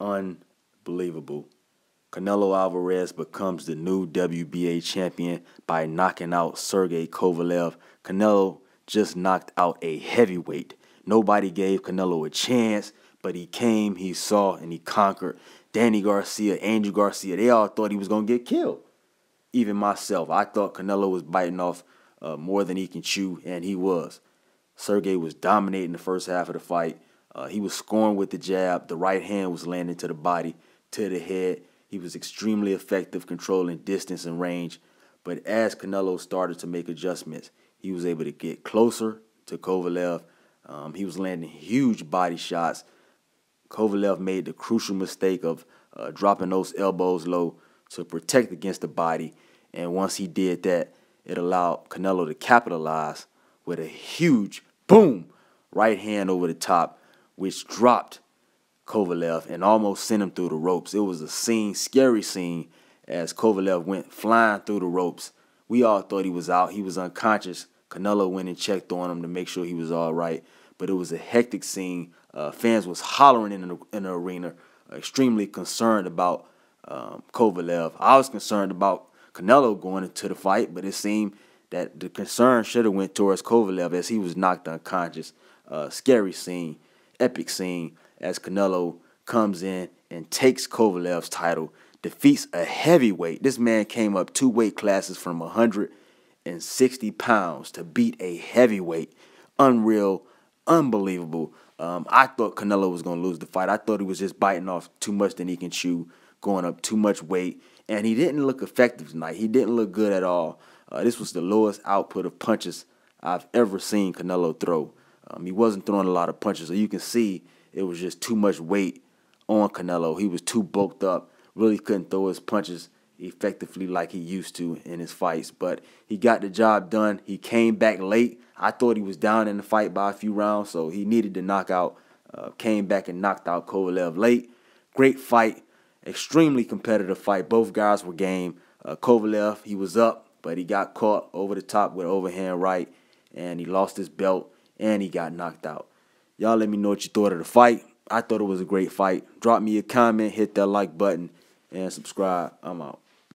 unbelievable. Canelo Alvarez becomes the new WBA champion by knocking out Sergey Kovalev. Canelo just knocked out a heavyweight. Nobody gave Canelo a chance, but he came, he saw, and he conquered. Danny Garcia, Andrew Garcia, they all thought he was going to get killed. Even myself, I thought Canelo was biting off uh, more than he can chew, and he was. Sergey was dominating the first half of the fight, uh, he was scoring with the jab. The right hand was landing to the body, to the head. He was extremely effective controlling distance and range. But as Canelo started to make adjustments, he was able to get closer to Kovalev. Um, he was landing huge body shots. Kovalev made the crucial mistake of uh, dropping those elbows low to protect against the body. And once he did that, it allowed Canelo to capitalize with a huge boom right hand over the top which dropped Kovalev and almost sent him through the ropes. It was a scene, scary scene, as Kovalev went flying through the ropes. We all thought he was out. He was unconscious. Canelo went and checked on him to make sure he was all right. But it was a hectic scene. Uh, fans was hollering in the, in the arena, extremely concerned about um, Kovalev. I was concerned about Canelo going into the fight, but it seemed that the concern should have went towards Kovalev as he was knocked unconscious. Uh, scary scene epic scene as Canelo comes in and takes Kovalev's title, defeats a heavyweight. This man came up two weight classes from 160 pounds to beat a heavyweight. Unreal, unbelievable. Um, I thought Canelo was going to lose the fight. I thought he was just biting off too much than he can chew, going up too much weight. And he didn't look effective tonight. He didn't look good at all. Uh, this was the lowest output of punches I've ever seen Canelo throw. Um, he wasn't throwing a lot of punches, so you can see it was just too much weight on Canelo. He was too bulked up, really couldn't throw his punches effectively like he used to in his fights. But he got the job done. He came back late. I thought he was down in the fight by a few rounds, so he needed to knock out. Uh, came back and knocked out Kovalev late. Great fight, extremely competitive fight. Both guys were game. Uh, Kovalev, he was up, but he got caught over the top with overhand right, and he lost his belt and he got knocked out. Y'all let me know what you thought of the fight. I thought it was a great fight. Drop me a comment, hit that like button, and subscribe. I'm out.